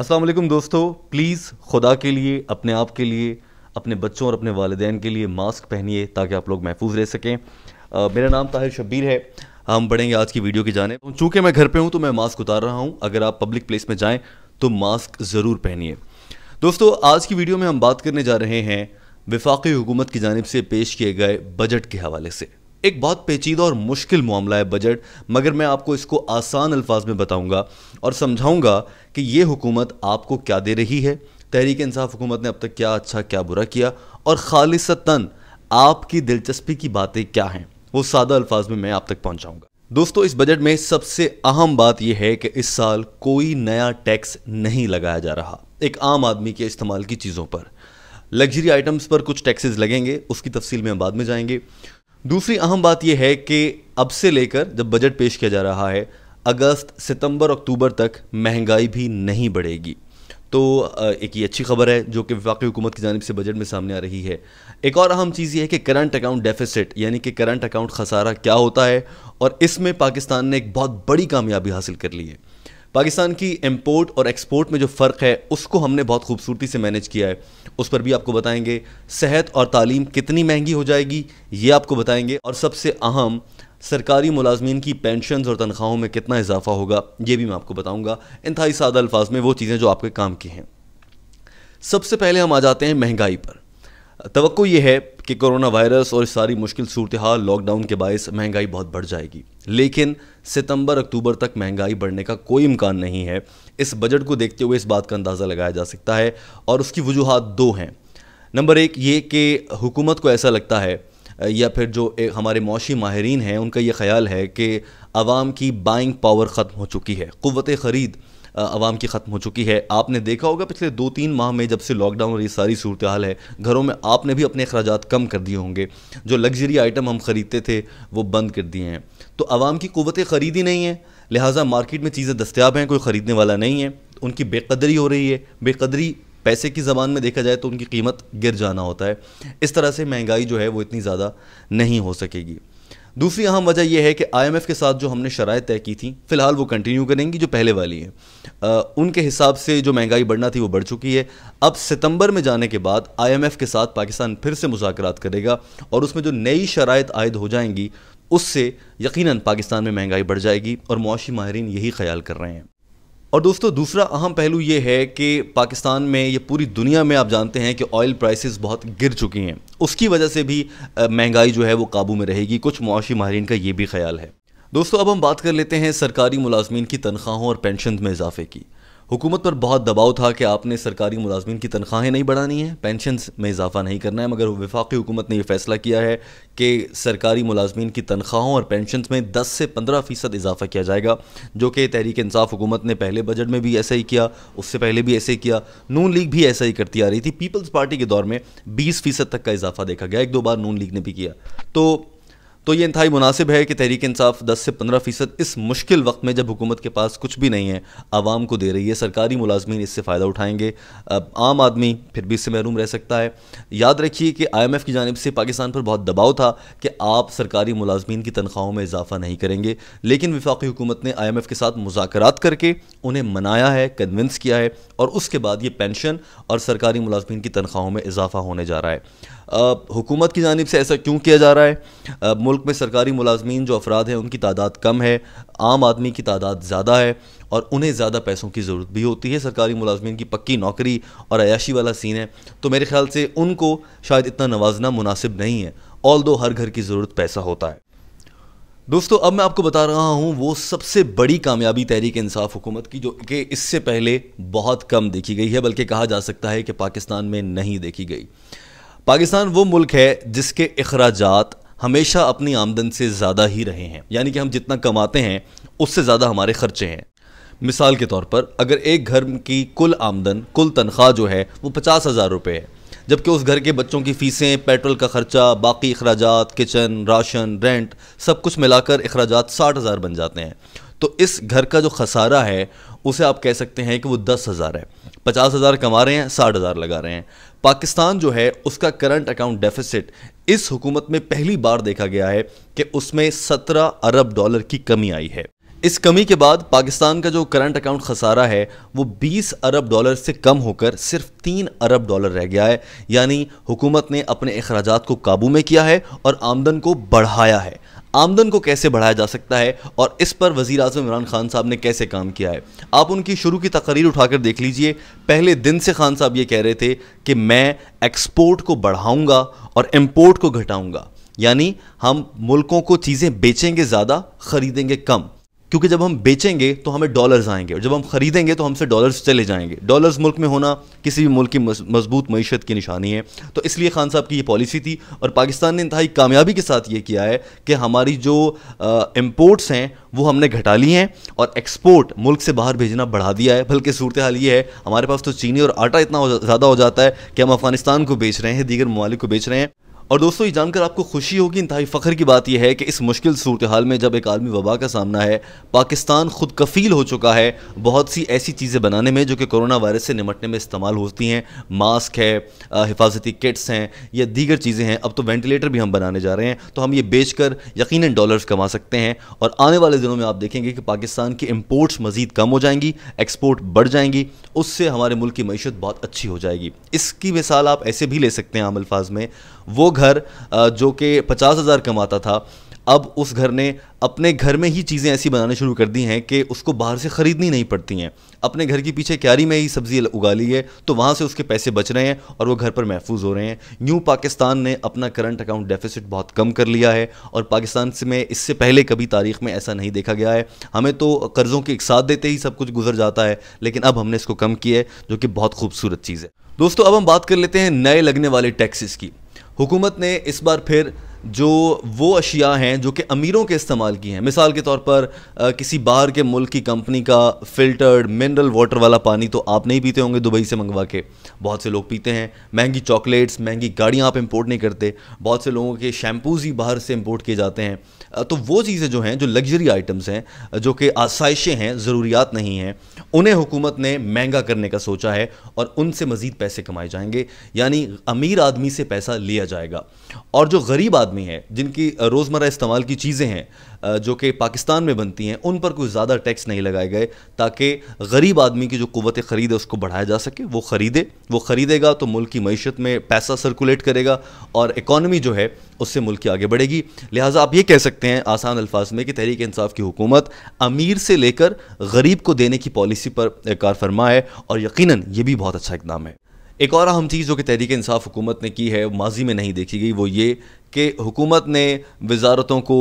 अस्सलाम वालेकुम दोस्तों प्लीज़ खुदा के लिए अपने आप के लिए अपने बच्चों और अपने वालदेन के लिए मास्क पहनिए ताकि आप लोग महफूज रह सकें आ, मेरा नाम ताहिर शब्बीर है हम बढ़ेंगे आज की वीडियो की जाने तो चूँकि मैं घर पे हूँ तो मैं मास्क उतार रहा हूँ अगर आप पब्लिक प्लेस में जाएँ तो मास्क ज़रूर पहनिए दोस्तों आज की वीडियो में हम बात करने जा रहे हैं विफाक़ी हुकूमत की जानब से पेश किए गए बजट के हवाले से एक बहुत पेचीदा और मुश्किल मामला है बजट मगर मैं आपको इसको आसान अल्फाज में बताऊंगा और समझाऊंगा कि ये हुकूमत आपको क्या दे रही है तहरीक इंसाफ हुकूमत ने अब तक क्या अच्छा क्या बुरा किया और खालिसतन आपकी दिलचस्पी की बातें क्या हैं वो सादा अल्फाज में मैं आप तक पहुँचाऊँगा दोस्तों इस बजट में सबसे अहम बात यह है कि इस साल कोई नया टैक्स नहीं लगाया जा रहा एक आम आदमी के इस्तेमाल की चीज़ों पर लग्जरी आइटम्स पर कुछ टैक्सेस लगेंगे उसकी तफसील में हम बाद में जाएंगे दूसरी अहम बात यह है कि अब से लेकर जब बजट पेश किया जा रहा है अगस्त सितंबर अक्टूबर तक महंगाई भी नहीं बढ़ेगी तो एक ये अच्छी खबर है जो कि वाकई हुकूमत की जानब से बजट में सामने आ रही है एक और अहम चीज़ ये है कि करंट अकाउंट डेफिसिट यानी कि करंट अकाउंट खसारा क्या होता है और इसमें पाकिस्तान ने एक बहुत बड़ी कामयाबी हासिल कर ली है पाकिस्तान की इम्पोर्ट और एक्सपोर्ट में जो फ़र्क है उसको हमने बहुत खूबसूरती से मैनेज किया है उस पर भी आपको बताएंगे सेहत और तालीम कितनी महंगी हो जाएगी ये आपको बताएंगे और सबसे अहम सरकारी मुलाजमीन की पेंशन और तनख्वाहों में कितना इजाफा होगा ये भी मैं आपको बताऊँगा इंतहाई सादा अल्फाज में वो चीज़ें जो आपके काम की हैं सबसे पहले हम आ जाते हैं महंगाई पर तो ये है कि कोरोना वायरस और सारी मुश्किल सूरत हाल लॉकडाउन के बायस महंगाई बहुत बढ़ जाएगी लेकिन सितंबर अक्टूबर तक महंगाई बढ़ने का कोई इम्कान नहीं है इस बजट को देखते हुए इस बात का अंदाज़ा लगाया जा सकता है और उसकी वजूहत दो हैं नंबर एक ये कि हुकूमत को ऐसा लगता है या फिर जो हमारे मौशी माहरीन हैं उनका ये ख्याल है कि आवाम की बाइंग पावर ख़त्म हो चुकी है क़वत ख़रीद आवाम की ख़त्म हो चुकी है आपने देखा होगा पिछले दो तीन माह में जब से लॉकडाउन और ये सारी सूरत हाल है घरों में आपने भी अपने अखराज कम कर दिए होंगे जो लग्जरी आइटम हम ख़रीदते थे वो बंद कर दिए हैं तो आवाम की ख़रीद ख़रीदी नहीं हैं लिहाजा मार्केट में चीज़ें दस्तियाब हैं कोई ख़रीदने वाला नहीं है उनकी बेकदरी हो रही है बेकदरी पैसे की ज़बान में देखा जाए तो उनकी कीमत गिर जाना होता है इस तरह से महंगाई जो है वो इतनी ज़्यादा नहीं हो सकेगी दूसरी अहम वजह यह है कि आईएमएफ के साथ जो हमने शराय तय की थी फिलहाल वो कंटिन्यू करेंगी जो पहले वाली है आ, उनके हिसाब से जो महंगाई बढ़ना थी वो बढ़ चुकी है अब सितंबर में जाने के बाद आईएमएफ के साथ पाकिस्तान फिर से मुजाकर करेगा और उसमें जो नई शराय आयद हो जाएंगी उससे यकीनन पाकिस्तान में महंगाई बढ़ जाएगी और मुआशी माहरीन यही ख्याल कर रहे हैं और दोस्तों दूसरा अहम पहलू ये है कि पाकिस्तान में या पूरी दुनिया में आप जानते हैं कि ऑयल प्राइसेस बहुत गिर चुकी हैं उसकी वजह से भी महंगाई जो है वो काबू में रहेगी कुछ मुआशी माहरीन का ये भी ख्याल है दोस्तों अब हम बात कर लेते हैं सरकारी मुलाजमीन की तनख्वाहों और पेंशन में इजाफे की हुकूमत पर बहुत दबाव था कि आपने सरकारी मुलाजमन की तनख्वाहें नहीं बढ़ानी हैं पेंशन में इजाफा नहीं करना है मगर वफाकी हुकूमत ने यह फैसला किया है कि सरकारी मुलाजमन की तनख्वाहों और पेंशन में दस से पंद्रह फ़ीसद इजाफा किया जाएगा जो कि तहरीक इंसाफ हुकूमत ने पहले बजट में भी ऐसा ही किया उससे पहले भी ऐसे ही किया नून लीग भी ऐसा ही करती आ रही थी पीपल्स पार्टी के दौर में बीस फ़ीसद तक का इजाफा देखा गया एक दो बार नून लीग ने भी किया तो तो ये इंतहाई मुनासिब है कि तहरीक इंसाफ दस से पंद्रह फ़ीसद इस मुश्किल वक्त में जब हुकूमत के पास कुछ भी नहीं है आवाम को दे रही है सरकारी मुलाजमीन इससे फ़ायदा उठाएंगे आम आदमी फिर भी इससे महरूम रह सकता है याद रखिए कि आई एम एफ़ की जानब से पाकिस्तान पर बहुत दबाव था कि आप सरकारी मुलाजमीन की तनख्वाहों में इजाफा नहीं करेंगे लेकिन विफाक हुकूमत ने आई एम एफ़ के साथ मुजाकर करके उन्हें मनाया है कन्विंस किया है और उसके बाद ये पेंशन और सरकारी मुलाजमीन की तनख्वाहों में इजाफा होने जा रहा है हुकूमत की जानब से ऐसा क्यों किया जा रहा है मुल्क में सरकारी मुलाजमीन जो अफराद हैं उनकी तादाद कम है आम आदमी की तादाद ज़्यादा है और उन्हें ज़्यादा पैसों की ज़रूरत भी होती है सरकारी मुलाजमीन की पक्की नौकरी और अयाशी वाला सीन है तो मेरे ख्याल से उनको शायद इतना नवाजना मुनासिब नहीं है ऑल दो हर घर की ज़रूरत पैसा होता है दोस्तों अब मैं आपको बता रहा हूँ वो सबसे बड़ी कामयाबी तहरीक इंसाफ हुकूमत की जो कि इससे पहले बहुत कम देखी गई है बल्कि कहा जा सकता है कि पाकिस्तान में नहीं देखी गई पाकिस्तान वो मुल्क है जिसके अखराज हमेशा अपनी आमदन से ज़्यादा ही रहे हैं यानी कि हम जितना कमाते हैं उससे ज़्यादा हमारे खर्चे हैं मिसाल के तौर पर अगर एक घर की कुल आमदन कुल तनख्वाह जो है वो पचास हज़ार रुपये है जबकि उस घर के बच्चों की फ़ीसें पेट्रोल का ख़र्चा बाकी अखराज किचन राशन रेंट सब कुछ मिलाकर अखराज साठ हज़ार बन जाते हैं तो इस घर का जो खसारा है उसे आप कह सकते हैं कि वो दस हज़ार है पचास हज़ार कमा रहे हैं साठ हज़ार लगा रहे हैं पाकिस्तान जो है उसका करंट अकाउंट डेफिसिट इस हुकूमत में पहली बार देखा गया है कि उसमें सत्रह अरब डॉलर की कमी आई है इस कमी के बाद पाकिस्तान का जो करंट अकाउंट खसारा है वो 20 अरब डॉलर से कम होकर सिर्फ 3 अरब डॉलर रह गया है यानी हुकूमत ने अपने अखराज को काबू में किया है और आमदन को बढ़ाया है आमदन को कैसे बढ़ाया जा सकता है और इस पर वजीर अजम इमरान खान साहब ने कैसे काम किया है आप उनकी शुरू की तकरीर उठाकर देख लीजिए पहले दिन से खान साहब ये कह रहे थे कि मैं एक्सपोर्ट को बढ़ाऊँगा और इम्पोर्ट को घटाऊँगा यानी हम मुल्कों को चीज़ें बेचेंगे ज़्यादा ख़रीदेंगे कम क्योंकि जब हम बेचेंगे तो हमें डॉलर्स आएंगे और जब हम खरीदेंगे तो हमसे डॉलर्स चले जाएंगे डॉलर्स मुल्क में होना किसी भी मुल्क की मजबूत मीशत की निशानी है तो इसलिए खान साहब की ये पॉलिसी थी और पाकिस्तान ने इंतहाई कामयाबी के साथ ये किया है कि हमारी जो इम्पोर्ट्स हैं वो हमने घटा ली हैं और एक्सपोर्ट मुल्क से बाहर भेजना बढ़ा दिया है बल्कि सूरत हाल ये है हमारे पास तो चीनी और आटा इतना ज़्यादा हो जाता है कि हम अफगानिस्तान को बेच रहे हैं दीगर ममालिक को बेच रहे हैं और दोस्तों ये जानकर आपको खुशी होगी इंतहाई फ़ख्र की बात यह है कि इस मुश्किल सूरत हाल में जब एक आलमी वबा का सामना है पाकिस्तान खुद कफील हो चुका है बहुत सी ऐसी चीज़ें बनाने में जो कि कोरोना वायरस से निमटने में इस्तेमाल होती हैं मास्क है हिफाजती किट्स हैं या दीगर चीज़ें हैं अब तो वेंटिलेटर भी हम बनाने जा रहे हैं तो हम ये बेच कर यकीन डॉलर्स कमा सकते हैं और आने वाले दिनों में आप देखेंगे कि पाकिस्तान की इम्पोर्ट्स मज़ीद कम हो जाएंगी एक्सपोर्ट बढ़ जाएंगी उससे हमारे मुल्क की मीशत बहुत अच्छी हो जाएगी इसकी मिसाल आप ऐसे भी ले सकते हैं आम अल्फाज में वो घर जो कि पचास हज़ार कमाता था अब उस घर ने अपने घर में ही चीज़ें ऐसी बनाने शुरू कर दी हैं कि उसको बाहर से ख़रीदनी नहीं पड़ती हैं अपने घर के पीछे क्यारी में ही सब्ज़ी उगा ली है तो वहाँ से उसके पैसे बच रहे हैं और वो घर पर महफूज हो रहे हैं न्यू पाकिस्तान ने अपना करंट अकाउंट डेफिसिट बहुत कम कर लिया है और पाकिस्तान में इससे पहले कभी तारीख में ऐसा नहीं देखा गया है हमें तो कर्ज़ों के एक साथ देते ही सब कुछ गुजर जाता है लेकिन अब हमने इसको कम किया है जो कि बहुत खूबसूरत चीज़ है दोस्तों अब हम बात कर लेते हैं नए लगने वाले टैक्सेस की हुकूमत ने इस बार फिर जो वो अशिया हैं जो कि अमीरों के इस्तेमाल की हैं मिसाल के तौर पर आ, किसी बाहर के मुल्क की कंपनी का फ़िल्टर्ड मिनरल वाटर वाला पानी तो आप नहीं पीते होंगे दुबई से मंगवा के बहुत से लोग पीते हैं महंगी चॉकलेट्स महंगी गाड़ियाँ आप इम्पोर्ट नहीं करते बहुत से लोगों के शैम्पूज़ ही बाहर से इम्पोर्ट किए जाते हैं आ, तो वो चीज़ें जो हैं जो लग्जरी आइटम्स हैं जो कि आसाइशें हैं ज़रूरियात नहीं हैं उन्हें हुकूमत ने महंगा करने का सोचा है और उनसे मज़ीद पैसे कमाए जाएंगे यानी अमीर आदमी से पैसा लिया जाएगा और जो गरीब आदमी आदमी है जिनकी रोज़मर्रा इस्तेमाल की चीज़ें हैं जो कि पाकिस्तान में बनती हैं उन पर कोई ज़्यादा टैक्स नहीं लगाए गए ताकि गरीब आदमी की जो कुत ख़रीद है उसको बढ़ाया जा सके वो ख़रीदे वो ख़रीदेगा तो मुल्क की मीशत में पैसा सर्कुलेट करेगा और इकानमी जो है उससे मुल्क की आगे बढ़ेगी लिहाजा आप ये कह सकते हैं आसान अल्फाज में कि तहरीक इंसाफ की हुकूमत अमीर से लेकर गरीब को देने की पॉलिसी पर कार फरमा है और यकीन ये भी बहुत अच्छा इकदाम है एक और अहम चीज़ जो कि तहरीक इंसाफ हुकूमत ने की है माजी में नहीं देखी गई वो ये कि हुकूमत ने वजारतों को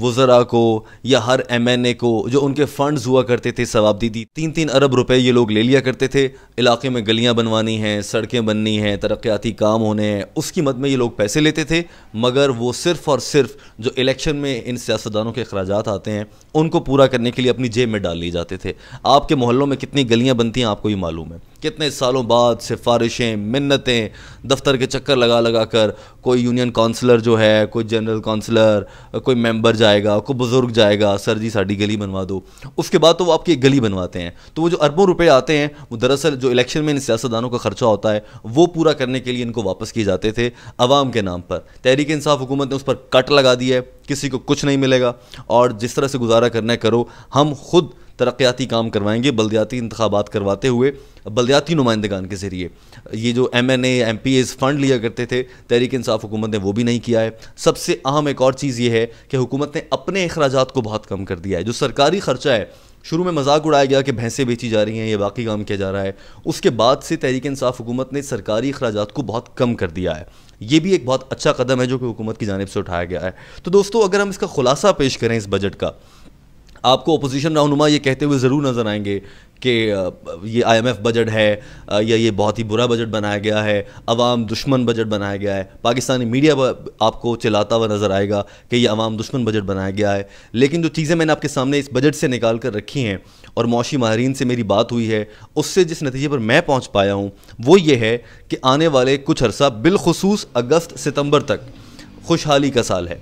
वज़रा को या हर एम एन ए को जो उनके फ़ंड्स हुआ करते थे सवाब दी तीन तीन अरब रुपए ये लोग ले लिया करते थे इलाके में गलियाँ बनवानी हैं सड़कें बननी हैं तरक्याती काम होने हैं उसकी मद में ये लोग पैसे लेते थे मगर वो सिर्फ़ और सिर्फ जो इलेक्शन में इन सियासतदानों के अखराज आते हैं उनको पूरा करने के लिए अपनी जेब में डाल लिए जाते थे आपके मोहल्लों में कितनी गलियाँ बनती हैं आपको ये मालूम है कितने सालों बाद सिफारिशें मन्नतें दफ्तर के चक्कर लगा लगा कर कोई यूनियन काउंसलर जो है कोई जनरल काउंसलर कोई मेंबर जाएगा कोई बुज़ुर्ग जाएगा सर जी साड़ी गली बनवा दो उसके बाद तो वो आपकी एक गली बनवाते हैं तो वो जो अरबों रुपए आते हैं वो दरअसल जो इलेक्शन में इन सियासतदानों का खर्चा होता है वो पूरा करने के लिए इनको वापस किए जाते थे आवाम के नाम पर तहरीक इंसाफ हुकूमत ने उस पर कट लगा दी है किसी को कुछ नहीं मिलेगा और जिस तरह से गुजारा करना है करो हम खुद तरक्याती काम करवाएंगे बलदियाती इंतबात करवाते हुए बलदियाती नुमाइंदगान के ज़रिए ये जो M N M P hedge fund लिया करते थे तहरीक इंसाफ हुकूमत ने वो भी नहीं किया है सबसे अहम एक और चीज़ ये है कि हुकूमत ने अपने अखराज को बहुत कम कर दिया है जो सरकारी ख़र्चा है शुरू में मजाक उड़ाया गया कि भैंसें बेची जा रही हैं या बाकी काम किया जा रहा है उसके बाद से तहरीक इंसाफ हुकूमत ने सरकारी अखराज को बहुत कम कर दिया है ये भी एक बहुत अच्छा कदम है जो कि हुकूमत की जानब से उठाया गया है तो दोस्तों अगर हम इसका खुलासा पेश करें इस बजट का आपको अपोजिशन रहनुमा ये कहते हुए ज़रूर नज़र आएंगे कि ये आईएमएफ बजट है या ये बहुत ही बुरा बजट बनाया गया है अवाम दुश्मन बजट बनाया गया है पाकिस्तानी मीडिया आपको चलाता हुआ नज़र आएगा कि ये अवाम दुश्मन बजट बनाया गया है लेकिन जो चीज़ें मैंने आपके सामने इस बजट से निकाल कर रखी हैं और मौशी माहरीन से मेरी बात हुई है उससे जिस नतीजे पर मैं पहुँच पाया हूँ वो ये है कि आने वाले कुछ अरसा बिलखसूस अगस्त सितम्बर तक खुशहाली का साल है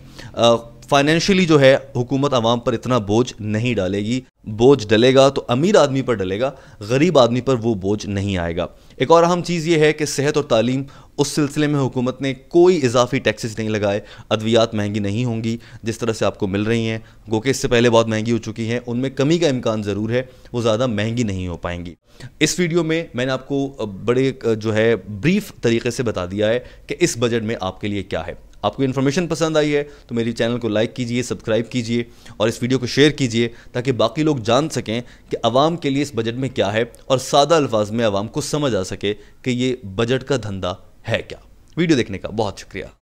फाइनेंशियली जो है हुकूमत आवाम पर इतना बोझ नहीं डालेगी बोझ डलेगा तो अमीर आदमी पर डलेगा गरीब आदमी पर वो बोझ नहीं आएगा एक और अहम चीज़ ये है कि सेहत और तालीम उस सिलसिले में हुकूमत ने कोई इजाफी टैक्सेस नहीं लगाए अद्वियात महंगी नहीं होंगी जिस तरह से आपको मिल रही हैं गोके इससे पहले बहुत महंगी हो चुकी हैं उनमें कमी का इम्कान ज़रूर है वो ज़्यादा महंगी नहीं हो पाएंगी इस वीडियो में मैंने आपको बड़े जो है ब्रीफ तरीके से बता दिया है कि इस बजट में आपके लिए क्या है आपको इन्फॉर्मेशन पसंद आई है तो मेरी चैनल को लाइक कीजिए सब्सक्राइब कीजिए और इस वीडियो को शेयर कीजिए ताकि बाकी लोग जान सकें कि आवाम के लिए इस बजट में क्या है और सादा अल्फाज में आवाम को समझ आ सके कि ये बजट का धंधा है क्या वीडियो देखने का बहुत शुक्रिया